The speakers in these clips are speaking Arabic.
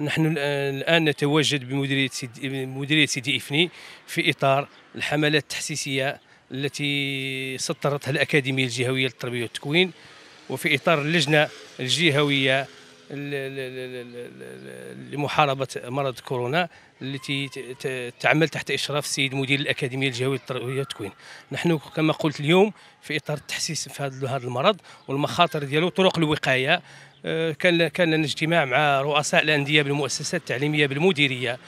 نحن الان نتواجد بمديريه سيدي مديريه سيدي افني في اطار الحملات التحسيسيه التي سطرتها الاكاديميه الجهويه للتربيه والتكوين وفي اطار اللجنه الجهويه لمحاربه مرض كورونا التي تعمل تحت اشراف السيد مدير الاكاديميه الجهويه للتربيه والتكوين نحن كما قلت اليوم في اطار التحسيس في هذا المرض والمخاطر ديالو طرق الوقايه آه، كان كان لنا اجتماع مع رؤساء الانديه بالمؤسسات التعليميه بالمديريه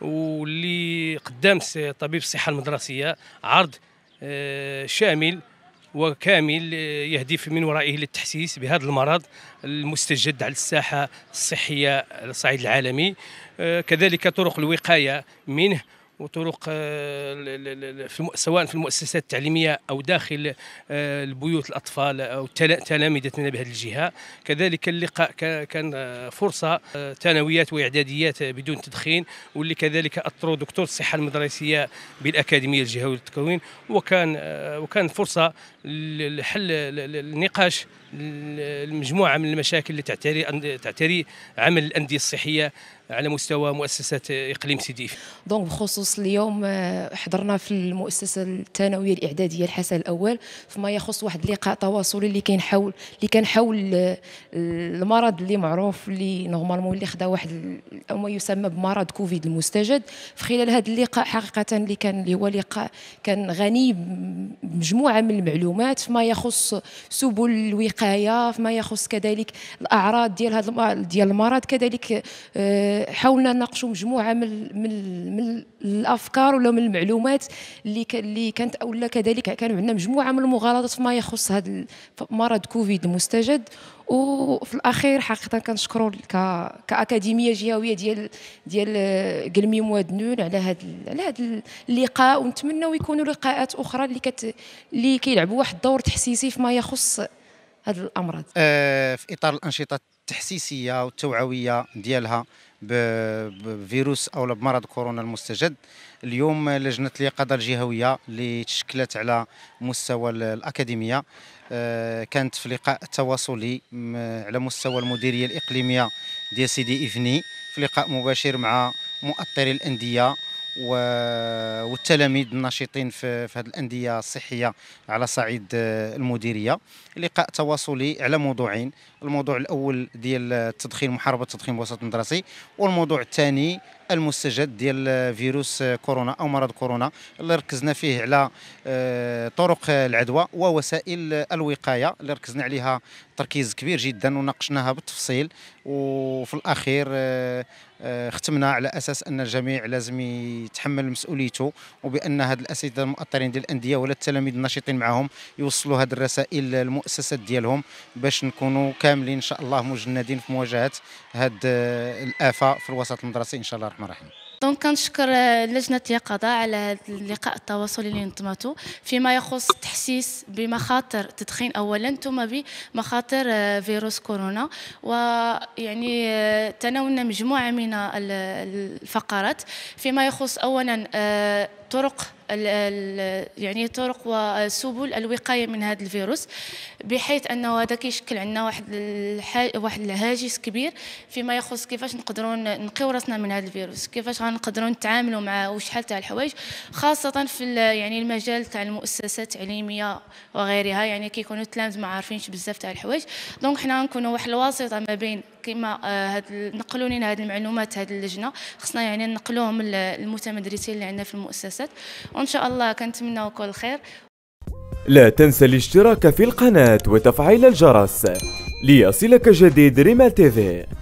واللي قدام طبيب الصحه المدرسيه عرض آه، شامل وكامل آه، يهدف من ورائه للتحسيس بهذا المرض المستجد على الساحه الصحيه على الصعيد العالمي كذلك طرق الوقايه منه وطرق آه، سواء في المؤسسات التعليميه او داخل آه، البيوت الاطفال او تلامذتنا من بهذه الجهه كذلك اللقاء كان آه، فرصه ثانويات واعداديات بدون تدخين واللي كذلك اطروا دكتور الصحه المدرسيه بالاكاديميه الجهويه للتكوين وكان وكان فرصه لحل النقاش المجموعه من المشاكل اللي تعتري تعتري عمل الانديه الصحيه على مستوى مؤسسات اقليم سيدي دونك بخصوص بالأخص اليوم آه، حضرنا في المؤسسة الثانوية الإعدادية الحسن الأول فيما يخص واحد اللقاء تواصلي اللي حول اللي كان حول آه، المرض اللي معروف اللي نورمالمون اللي خدا واحد ما يسمى بمرض كوفيد المستجد في خلال هذا اللقاء حقيقة اللي كان اللي هو لقاء كان غني بمجموعة من المعلومات فيما يخص سبل الوقاية فيما يخص كذلك الأعراض ديال هذا ديال المرض كذلك آه، حاولنا نناقشوا مجموعة من من من الافكار ولا من المعلومات اللي اللي كانت اولا كذلك كانوا عندنا مجموعه من المغالطات فيما يخص هذا مرض كوفيد المستجد وفي الاخير حقيقه كنشكروا كاكاديميه جهويه ديال ديال قلمي مواد نون على هذا على هذا اللقاء ونتمنوا يكونوا لقاءات اخرى اللي كت اللي كيلعبوا واحد الدور تحسيسي فيما يخص هذه الامراض آه في اطار الانشطه التحسيسيه والتوعويه ديالها بفيروس او بمرض كورونا المستجد اليوم لجنه اليقظه الجهويه اللي تشكلت على مستوى الاكاديميه آه، كانت في لقاء تواصلي على مستوى المديريه الاقليميه ديال سيدي افني في لقاء مباشر مع مؤطري الانديه والتلاميذ الناشطين في, في هذه الانديه الصحيه على صعيد آه، المديريه لقاء تواصلي على موضوعين الموضوع الاول ديال التدخين محاربه التدخين الوسط المدرسي والموضوع الثاني المستجد ديال فيروس كورونا او مرض كورونا اللي ركزنا فيه على آه، طرق العدوى ووسائل الوقايه اللي ركزنا عليها تركيز كبير جدا وناقشناها بالتفصيل وفي الاخير آه، آه، ختمنا على اساس ان الجميع لازم يتحمل مسؤوليته وبان هاد الاساتذه المؤطرين ديال الانديه ولا التلاميذ الناشطين معهم يوصلوا هاد الرسائل للمؤسسات ديالهم باش نكونوا كاملين ان شاء الله مجندين في مواجهه هاد الافه في الوسط المدرسي ان شاء الله الرحمن الرحيم دونك كنشكر لجنه اليقظه على هذا اللقاء التواصلي اللي نظمته فيما يخص التحسيس بمخاطر التدخين اولا ثم بمخاطر فيروس كورونا ويعني تناولنا مجموعه من الفقرات فيما يخص اولا آه، طرق يعني طرق وسبل الوقايه من هذا الفيروس بحيث انه هذا كيشكل عندنا واحد واحد الهاجس كبير فيما يخص كيفاش نقدروا نقيو راسنا من هذا الفيروس كيفاش غنقدروا نتعاملوا معه وشحال تاع الحوايج خاصه في يعني المجال تاع المؤسسات التعليميه وغيرها يعني كيكونوا التلاميذ ما عارفينش بزاف تاع الحوايج دونك حنا نكونوا واحد الواسطه ما بين كما آه، هاد نقلوا لنا هاد المعلومات هاد اللجنه خصنا يعني نقلوهم للمتمدرسين اللي عندنا في المؤسسات وان شاء الله كنتمنوا كل خير لا تنسى الاشتراك في القناه وتفعيل الجرس ليصلك جديد ريما تيفي